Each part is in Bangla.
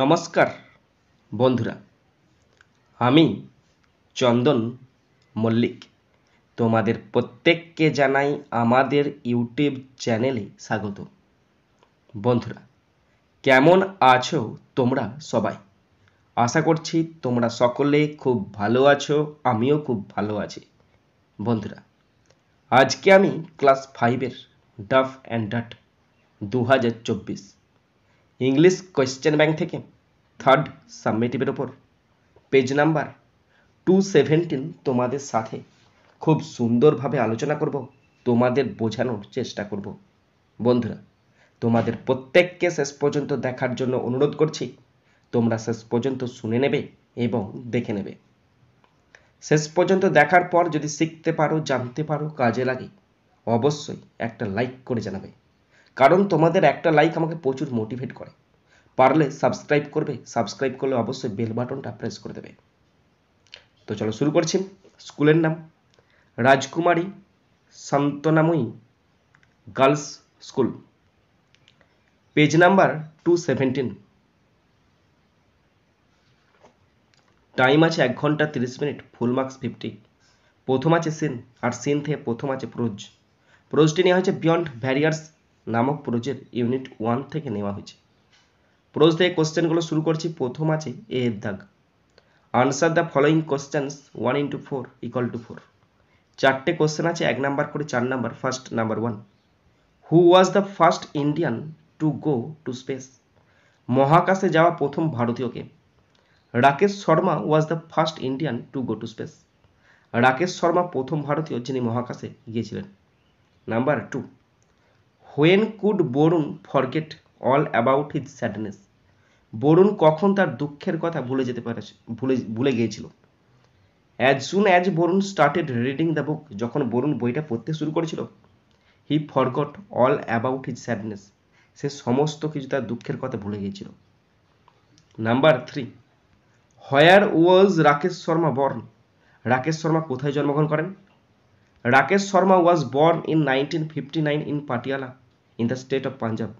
নমস্কার বন্ধুরা আমি চন্দন মল্লিক তোমাদের প্রত্যেককে জানাই আমাদের ইউটিউব চ্যানেলে স্বাগত বন্ধুরা কেমন আছো তোমরা সবাই আশা করছি তোমরা সকলে খুব ভালো আছো আমিও খুব ভালো আছি বন্ধুরা আজকে আমি ক্লাস ফাইভের ডাফ অ্যান্ড ডাট দু হাজার চব্বিশ ইংলিশ কোয়েশ্চেন ব্যাংক থেকে থার্ড সাবমিটিভের ওপর পেজ নাম্বার টু সেভেন্টিন তোমাদের সাথে খুব সুন্দরভাবে আলোচনা করব তোমাদের বোঝানোর চেষ্টা করব বন্ধুরা তোমাদের প্রত্যেককে শেষ পর্যন্ত দেখার জন্য অনুরোধ করছি তোমরা শেষ পর্যন্ত শুনে নেবে এবং দেখে নেবে শেষ পর্যন্ত দেখার পর যদি শিখতে পারো জানতে পারো কাজে লাগে অবশ্যই একটা লাইক করে জানাবে কারণ তোমাদের একটা লাইক আমাকে প্রচুর মোটিভেট করে পারলে সাবস্ক্রাইব করবে সাবস্ক্রাইব করলে অবশ্যই বেল বাটনটা প্রেস করে দেবে তো চলো শুরু করছি স্কুলের নাম Rajkumari Santanamoyee girls school page number two seventeen time আছে এক ঘন্টা তিরিশ মিনিট ফুল মার্কস ফিফটি প্রথম আছে সিন আর সিন থেকে প্রথম আছে প্রোজ প্রোজটি নেওয়া হয়েছে বিয়ন্ড ভ্যারিয়ার্স নামক প্রোজের ইউনিট ওয়ান থেকে নেওয়া হয়েছে প্রোজ থেকে কোশ্চেনগুলো শুরু করছি প্রথম আছে এ এর দাগ answer the following questions one into four equal to four চারটে কোশ্চেন আছে এক নাম্বার করে চার number first number one who was the first Indian to go to space মহাকাশে যাওয়া প্রথম ভারতীয়কে Rakesh Sharma was the first Indian to go to space Rakesh Sharma প্রথম ভারতীয় যিনি মহাকাশে গিয়েছিলেন number two when could Varun forget all about his sadness Varun কখন তার দুঃখের কথা ভুলে যেতে পারে ভুলে ভুলে গিয়েছিল as soon as Varun started reading the book যখন বরুণ বইটা পড়তে শুরু করেছিল he forgot all about his sadness সে সমস্ত কিছু তার দুঃখের কথা ভুলে গিয়েছিল number three where was Rakesh Sharma born Rakesh Sharma কোথায় জন্মগ্রহণ করেন Rakesh Sharma was born in 1959 in Patiala in the state of Punjab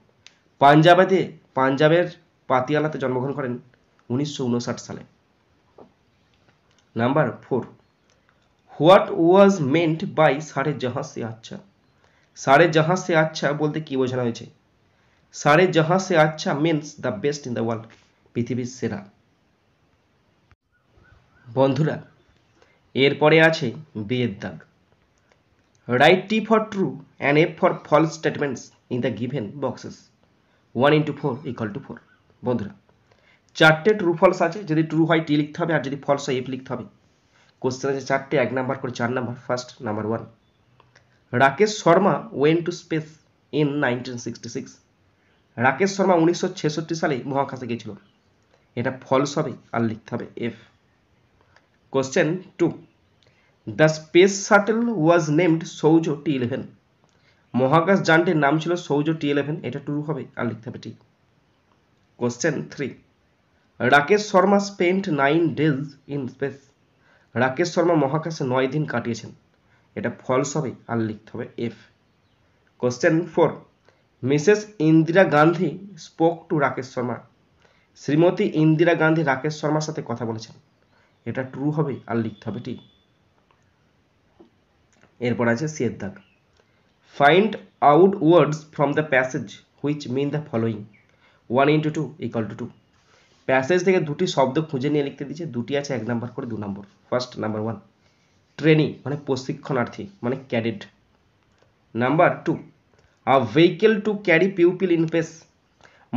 পাঞ্জাবেতে পাঞ্জাবের পাতিয়ালাতে জন্মগ্রহণ করেন উনিশশো সালে number four what was meant by Saare Jahan Se আচ্ছা সারে জাহাজ সে আচ্ছা বলতে কি বোঝানো হয়েছে সারে Jahan Se Achha means the best in the world পৃথিবীর সেরা বন্ধুরা এরপরে আছে বিয়ের দাগ write t for true and f for false statements in the given boxes 1 into 4 equal to 4 বন্ধুরা চারটে ট্রু ফলস আছে যদি ট্রু হয় টি লিখতে হবে আর যদি ফলস হয় এফ লিখতে হবে কোশ্চেন আছে চারটে এক নাম্বার করে চার number first number one Rakesh Sharma went to space in nineteen sixty six Rakesh Sharma উনিশশো ছেষট্টি সালে মহাকাশে গেছিল এটা ফলস হবে আর লিখতে হবে F question two the space shuttle was named Soyuz T eleven মহাকাশ যানটির নাম ছিল সৌজ টি ইলেভেন এটা টু হবে আর লিখতে হবে ঠিক question three Rakesh Sharma spent nine days in space Rakesh Sharma মহাকাশে নয় দিন কাটিয়েছেন এটা ফলস হবে আর লিখতে হবে F question four Mrs Indira Gandhi spoke to Rakesh Sharma Shrimati Indira Gandhi Rakesh শর্মার সাথে কথা বলেছেন এটা ট্রু হবে আর লিখতে হবে ঠিক এরপর আছে সিয়ের দাগ find out words from the passage which mean the following one into two equal to two passage থেকে দুটি শব্দ খুঁজে নিয়ে লিখতে দিচ্ছে দুটি আছে এক নাম্বার করে দু number first number one trainee মানে প্রশিক্ষণার্থী মানে cadet number two a vehicle to carry pupil in space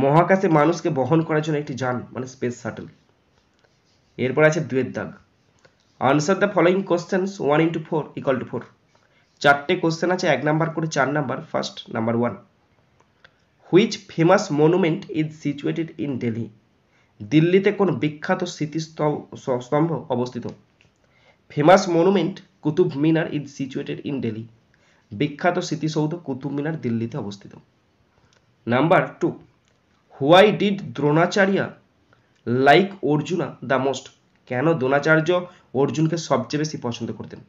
মহাকাশে মানুষকে বহন করার জন্য একটি যান মানে স্পেস শাটল এরপর আছে দুয়ের দাগ answer the following questions one into four equal to four চারটে কোশ্চেন আছে এক নাম্বার করে চার number first number one which famous monument is situated in Delhi দিল্লিতে কোন বিখ্যাত স্মৃতিস্তম্ভ অবস্থিত famous monument Qutub Minar is situated in Delhi বিখ্যাত স্মৃতিসৌধ কুতুব মিনার দিল্লিতে অবস্থিত number two why did Dronacharya like Arjuna the most কেন দ্রোণাচার্য অর্জুনকে সবচেয়ে বেশি পছন্দ করতেন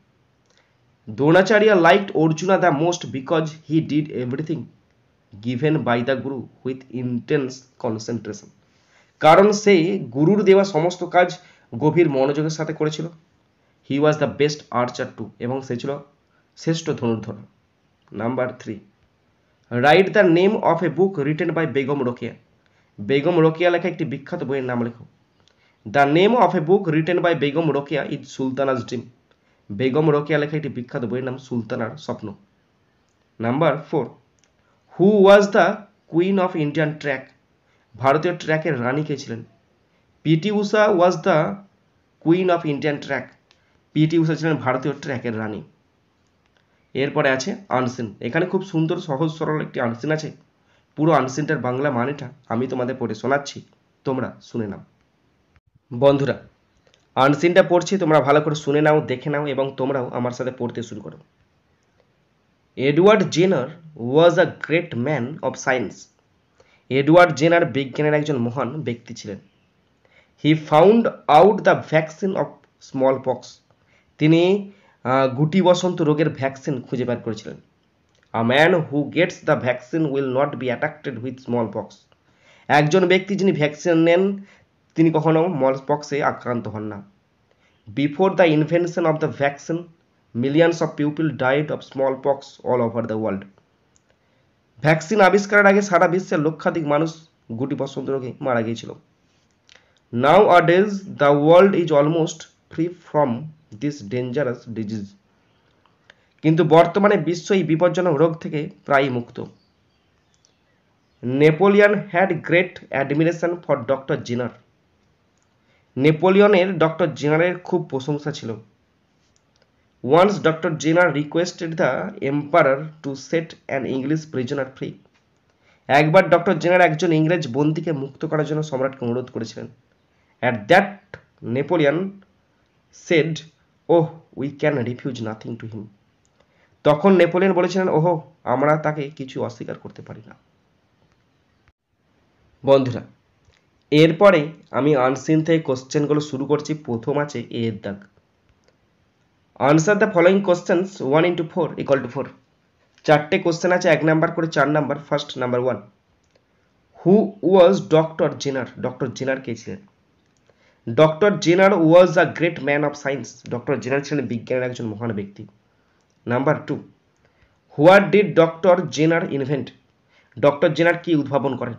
Dronacharya liked Arjuna the most because he did everything given by the guru with intense concentration কারণ সে গুরুর দেওয়া সমস্ত কাজ গভীর মনোযোগের সাথে করেছিল he was the best archer too এবং সে ছিল শ্রেষ্ঠ ধনুর্ধর number three write the name of a book written by Begum Rokeya Begum Rokeya লেখা একটি বিখ্যাত বইয়ের নাম লেখো the name of a book written by Begum Rokeya is Sultana's dream Begum Rokeya লেখা একটি বিখ্যাত বইয়ের নাম সুলতানার স্বপ্ন number four who was the queen of Indian track ভারতীয় ট্র্যাকের রানী কে ছিলেন PT Usha was the queen of Indian track PT Usha ছিলেন ভারতীয় ট্র্যাকের রানী এরপরে আছে আনসিন এখানে খুব সুন্দর সহজ সরল একটি আনসিন আছে পুরো আনসিনটার বাংলা মানেটা আমি তোমাদের পড়ে শোনাচ্ছি তোমরা শুনে নাও বন্ধুরা আনসিনটা পড়ছি তোমরা ভালো করে শুনে নাও দেখে নাও এবং তোমরাও আমার সাথে পড়তে শুরু করো Edward Jenner was a great man of science Edward Jenner বিজ্ঞানের একজন মহান ব্যক্তি ছিলেন he found out the vaccine of smallpox তিনি গুটি বসন্ত রোগের ভ্যাকসিন খুঁজে বের করেছিলেন a man who gets the vaccine will not be attracted with smallpox একজন ব্যক্তি যিনি ভ্যাকসিন নেন তিনি কখনো মলপক্সে আক্রান্ত হন না before the invention of the vaccine millions of people died of smallpox all over the world vaccine আবিষ্কারের আগে সারা বিশ্বের লক্ষাধিক মানুষ গুটি বসন্ত রোগে মারা গিয়েছিল nowadays the world is almost free from this dangerous disease কিন্তু বর্তমানে বিশ্ব এই বিপজ্জনক রোগ থেকে প্রায় মুক্ত Napoleon had great admiration for doctor Jenner নেপোলিয়নের ডক্টর জেনারের খুব প্রশংসা ছিল once doctor Jenner requested the emperor to set an English prisoner free একবার ডক্টর জেনার একজন ইংরেজ বন্দীকে মুক্ত করার জন্য সম্রাটকে অনুরোধ করেছিলেন at that Napoleon said oh we can refuse nothing to him তখন নেপোলিয়ান বলেছিলেন ওহো আমরা তাকে কিছু অস্বীকার করতে পারি না বন্ধুরা এরপরে আমি আনসিন থেকে কোশ্চেনগুলো শুরু করছি প্রথম আছে এ এর দাগ answer the following questions one into four equal to four চারটে কোশ্চেন আছে এক নাম্বার করে চার number first number one who was doctor Jenner doctor Jenner কে ছিলেন doctor Jenner was a great man of science doctor Jenner ছিলেন বিজ্ঞানের একজন মহান ব্যক্তি number two what did doctor Jenner invent doctor Jenner কি উদ্ভাবন করেন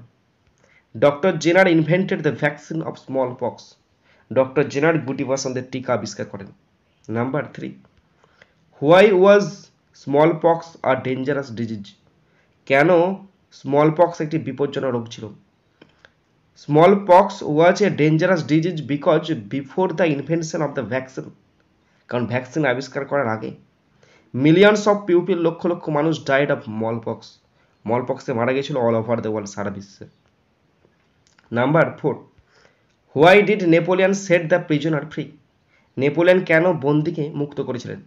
doctor Jenner invented the vaccine of smallpox doctor Jenner গুটি গুটিবাসন্তের টিকা আবিষ্কার করেন number three why was smallpox a dangerous disease কেন স্মল পক্স একটি বিপজ্জনক রোগ ছিল smallpox was a dangerous disease because before the invention of the vaccine কারণ ভ্যাকসিন আবিষ্কার করার আগে মিলিয়নস অফ পিউপিল লক্ষ লক্ষ মানুষ ডায়েট অফ মল পক্স মল পক্সে মারা গেছিল অল ওভার দ্য ওয়ার্ল্ড সারা বিশ্বে number four why did Napoleon set the prisoner free Napoleon কেন বন্দিকে মুক্ত করেছিলেন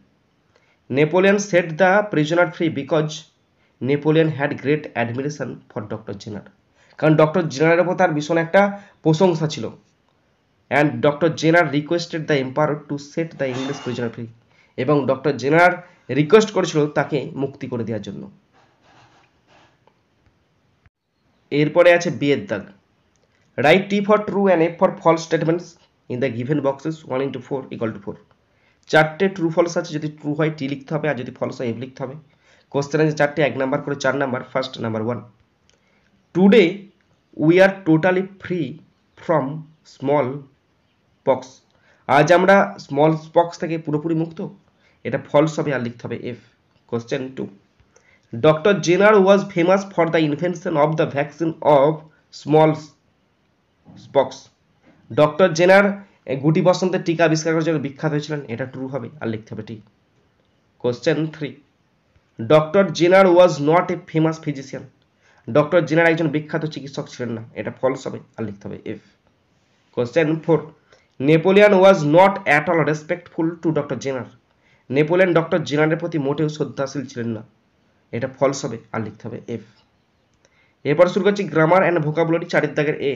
Napoleon set the prisoner free because Napoleon had great admiration for doctor Jenner কারণ ডক্টর জেনারের ওপর তার ভীষণ একটা প্রশংসা ছিল and doctor Jenner requested the empire to set the English prisoner free এবং ডক্টর জেনার রিকোয়েস্ট করেছিল তাকে মুক্তি করে দেওয়ার জন্য এরপরে আছে বিয়ের দাগ write t for true and f for false statements in the given boxes 1 into 4 equal to 4 চারটে ট্রু ফলস আছে যদি ট্রু হয় টি লিখতে হবে আর যদি ফলস হয় এফ লিখতে হবে কোশ্চেন আছে চারটে এক নাম্বার করে চার number first number one today we are totally free from smallpox আজ আমরা স্মল পক্স থেকে পুরোপুরি মুক্ত এটা ফলস হবে আর লিখতে হবে F question two doctor Jenner was famous for the invention of the vaccine of smalls pox doctor Jenner গুটি বসন্তের টিকা আবিষ্কার করার জন্য বিখ্যাত হয়েছিলেন এটা ট্রু হবে আর লিখতে হবে ঠিক question three doctor Jenner was not a famous physician doctor Jenner একজন বিখ্যাত চিকিৎসক ছিলেন না এটা ফলস হবে আর লিখতে হবে F question four Napoleon was not at all respectful to doctor Jenner Napoleon doctor জেনারের প্রতি মোটেও শ্রদ্ধাশীল ছিলেন না এটা ফলস হবে আর লিখতে হবে এফ এরপর শুরু করছি গ্রামার অ্যান্ড ভোকাবুলারি চারির A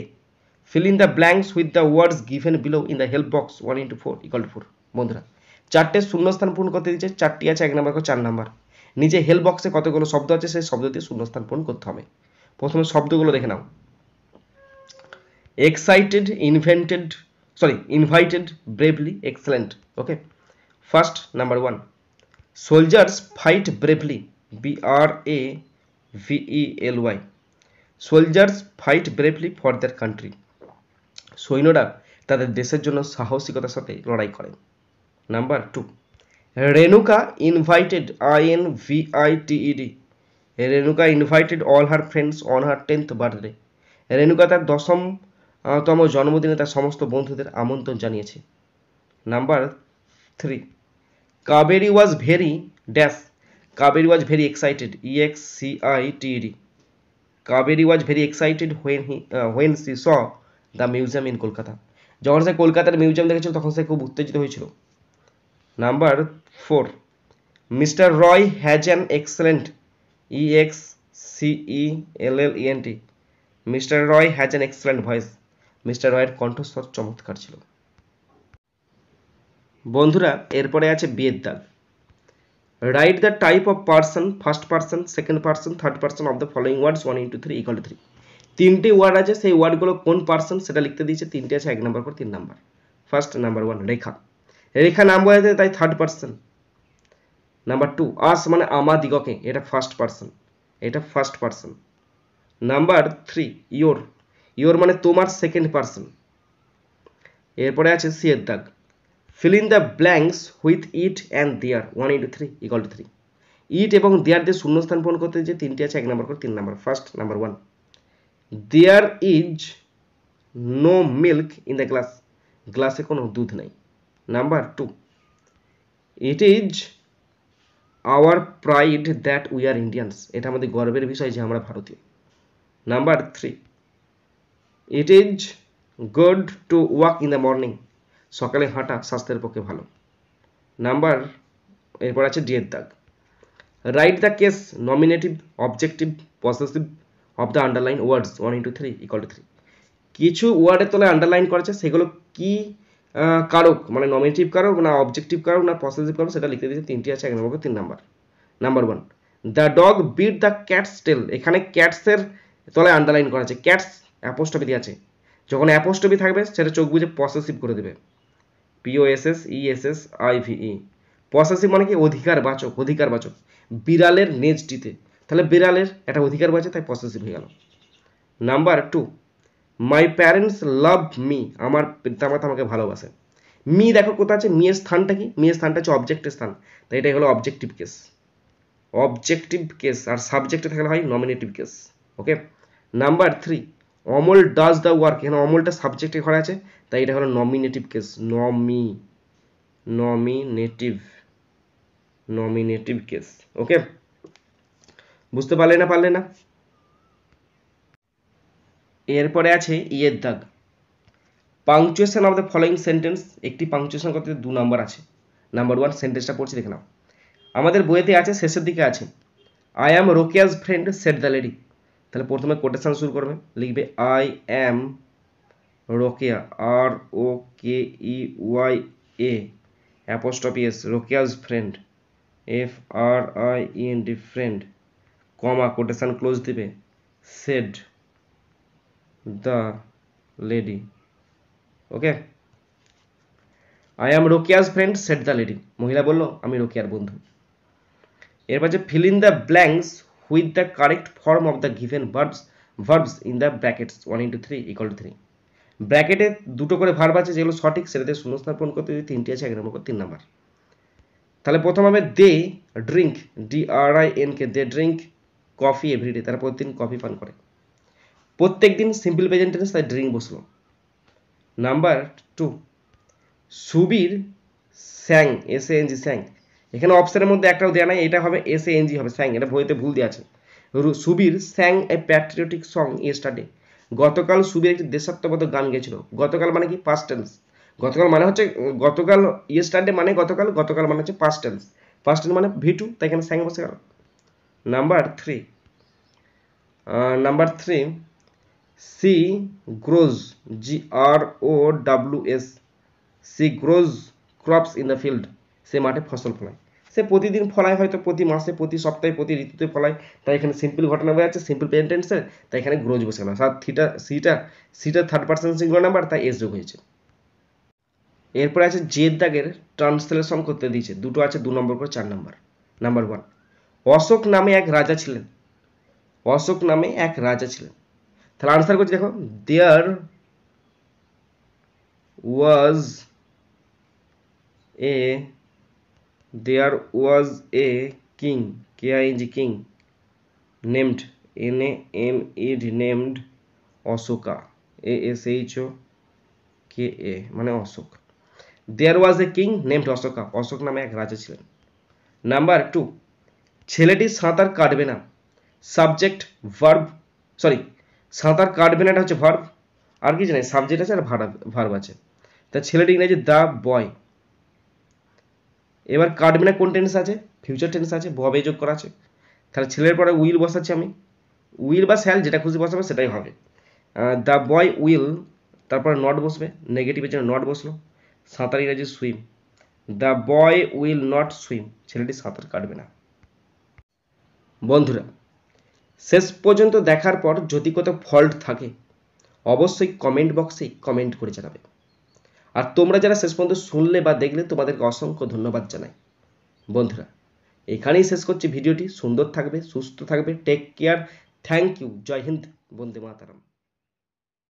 fill in the blanks with the words given below in the help box one into four equal to four বন্ধুরা চারটে শূন্যস্থান পূর্ণ করতে দিচ্ছে চারটি আছে এক নম্বর চার নাম্বার নিজে হেল্প বক্সে কতগুলো শব্দ আছে সেই শব্দ দিয়ে শূন্যস্থান পূরণ করতে হবে প্রথমে শব্দগুলো দেখে নাও excited invented sorry invited bravely excellent okay first number one soldiers fight bravely B R A V E L Y soldiers fight bravely for their country সৈন্যরা তাদের দেশের জন্য সাহসিকতার সাথে লড়াই করে number two Renuka invited I N V I E D Renuka invited all her friends on her tenth birthday Renuka তার দশম তম জন্মদিনে তার সমস্ত বন্ধুদের আমন্ত্রণ জানিয়েছে number three Kaberi was very dash Kaberi was very excited X C I T E D Kaberi was very excited when he when she saw the museum in Kolkata যখন সে কলকাতার মিউজিয়াম দেখেছিল তখন সে খুব উত্তেজিত হয়েছিল number four mister Roy has an excellent E X C E L L E N T mister Roy has an excellent voice mister রয়ের কণ্ঠস্বর চমৎকার ছিল বন্ধুরা এরপরে আছে বিয়ের দাগ write the type of person first person second person third person of the following words one into three equal three তিনটি ওয়ার্ড আছে সেই ওয়ার্ডগুলো কোন পার্সন সেটা লিখতে দিয়েছে তিনটে আছে এক নম্বর পর তিন number first number one Rekha Rekha নাম বোঝাতে তাই third person number two us মানে আমাদিগকে এটা ফার্স্ট পার্সন এটা first person number three your your মানে তোমার সেকেন্ড পার্সন এরপরে আছে সিয়ের দাগ fill in the blanks with it and there one into three equal to three it এবং দেয়ার দিয়ে শূন্যস্থান পূরণ করতে যে তিনটি আছে এক নম্বর করে তিন নম্বর first number one there is no milk in the glass গ্লাসে কোনো দুধ নেই number two it is our pride that we are Indians এটা আমাদের গর্বের বিষয় যে আমরা ভারতীয় number three it is good to walk in the morning সকালে হাঁটা স্বাস্থ্যের পক্ষে ভালো নাম্বার এরপর আছে ডিয়ের দাগ write the case nominative objective positive of the underline words one into three equal to three কিছু ওয়ার্ডের তলায় আন্ডারলাইন করেছে সেগুলো কি কারক মানে নমিনেটিভ কারক না অবজেক্টিভ কারক না পসেসিভ কারক সেটা লিখতে দিয়েছে তিনটি আছে এক নম্বর তিন number number one the dog bit the cat's tail এখানে ক্যাটসের তলায় আন্ডারলাইন করা আছে ক্যাটস অ্যাপোস্টপি দিয়ে আছে যখন অ্যাপোস্টপি থাকবে সেটা চোখ বুঝে পসেসিভ করে দেবে পিওএসএস ইএসএস আইভিই পসেসিভ মানে কি অধিকার বাচক অধিকার বাচক বিড়ালের নেজটিতে তাহলে বিড়ালের একটা অধিকার বাজে তাই পসেসিভ হয়ে গেল number two my parents love me আমার পিতামাতা আমাকে ভালোবাসে মি দেখো কোথা আছে মেয়ের স্থানটা কি মেয়ের স্থানটা হচ্ছে অবজেক্টের স্থান তাই এটাই হলো অবজেক্টিভ কেস অবজেক্টিভ কেস আর সাবজেক্টে থাকলে হয় nominative case okay number three Amal does the work এখানে অমলটা সাবজেক্টে ঘরে আছে তাই এটা হলো nominative case nomi nominative nominative case okay বুঝতে পারলে না পারলে না এরপরে আছে ইয়ের দাগ punctuation of the following sentence একটি পাংচুয়েশন করতে দু নম্বর আছে নাম্বার ওয়ান সেন্টেন্সটা পড়ছি দেখে নাও আমাদের বইয়েতে আছে শেষের দিকে আছে I am Rokeya's friend said the lady তাহলে প্রথমে কোটেশন শুরু করবে লিখবে I am Rokeya R O K E Y A apostrophe S Rokeya's friend F R I E N D friend comma quotation close দিবে said the lady okay I am Rokeya's friend said the lady মহিলা বলল আমি রোকিয়ার বন্ধু এরপর যে fill in the blanks with the correct form of the given verbs verbs in the brackets one into three equal to three ব্র্যাকেটে দুটো করে ভার্ব আছে যেগুলো সঠিক সেটাতে শূন্যস্থাপন করতে যদি তিনটি আছে এক নম্বর তিন নাম্বার তাহলে প্রথম হবে they drink D R I N K they drink coffee everyday তারা প্রতিদিন কফি পান করে প্রত্যেক দিন সিম্পল প্রেজেন্টেন্স তাই ড্রিঙ্ক বসলো number two Subir sang S A N G sang এখানে অপশানের মধ্যে একটাও দেওয়া নাই এটা হবে এস এ এনজি হবে স্যাং এটা বইতে ভুল দেওয়া আছে Subir sang a patriotic song yesterday গতকাল সুবীর একটি দেশাত্মবোধক গান গেছিল গতকাল মানে কি পাস্ট টেন্স গতকাল মানে হচ্ছে গতকাল ইয়ে ইয়েস্টারডে মানে গতকাল গতকাল মানে হচ্ছে পাস্ট টেন্স পাস্ট টেন্স মানে ভিটু তাই এখানে স্যাং বসে গেল number 3 uh, number 3 she grows g r o w s she grows crops in the field সে মাঠে ফসল ফলায় সে প্রতিদিন ফলায় হয়তো প্রতি মাসে প্রতি সপ্তাহে প্রতি ঋতুতে ফলায় তাই এখানে সিম্পল ঘটনা বয়ে আছে সিম্পল পেন্টেন্সের তাই এখানে গ্রোজ বসে না সার থিটা সিটা সিটা থার্ড পার্সন সিঙ্গুলার নাম্বার তাই এস যোগ হয়েছে এরপরে আছে জেদ দাগের ট্রান্সলেশন করতে দিয়েছে দুটো আছে দু নম্বর করে চার নম্বর নাম্বার ওয়ান অশোক নামে এক রাজা ছিলেন অশোক নামে এক রাজা ছিলেন তাহলে আনসার করছি দেখো there was a there was a king K I G king named N A M E D named Ashoka A S H O K A মানে Ashok there was a king named Ashoka Ashok নামে এক রাজা ছিলেন নাম্বার টু ছেলেটি সাঁতার কাটবে না সাবজেক্ট ভার্ব সরি সাঁতার কাটবে না এটা হচ্ছে ভার্ব আর কি জানে সাবজেক্ট আছে আর ভার্ব আছে তা ছেলেটি ইংরেজি দ্য বয় এবার কাটবে না কোন টেন্স আছে ফিউচার টেন্স আছে ভবে যোগ করা আছে তাহলে ছেলের পরে উইল বসাচ্ছি আমি উইল বা স্যাল যেটা খুশি বসাবে সেটাই হবে দ্য বয় উইল তারপরে নট বসবে নেগেটিভের জন্য নট বসলো সাঁতার ইংরেজি swim the boy will not swim ছেলেটি সাঁতার কাটবে না বন্ধুরা শেষ পর্যন্ত দেখার পর যদি কোথাও ফল্ট থাকে অবশ্যই কমেন্ট বক্সে কমেন্ট করে জানাবে আর তোমরা যারা শেষ পর্যন্ত শুনলে বা দেখলে তোমাদেরকে অসংখ্য ধন্যবাদ জানাই বন্ধুরা এখানেই শেষ করছি ভিডিওটি সুন্দর থাকবে সুস্থ থাকবে টেক কেয়ার থ্যাংক ইউ জয় হিন্দ বন্দে মাতারাম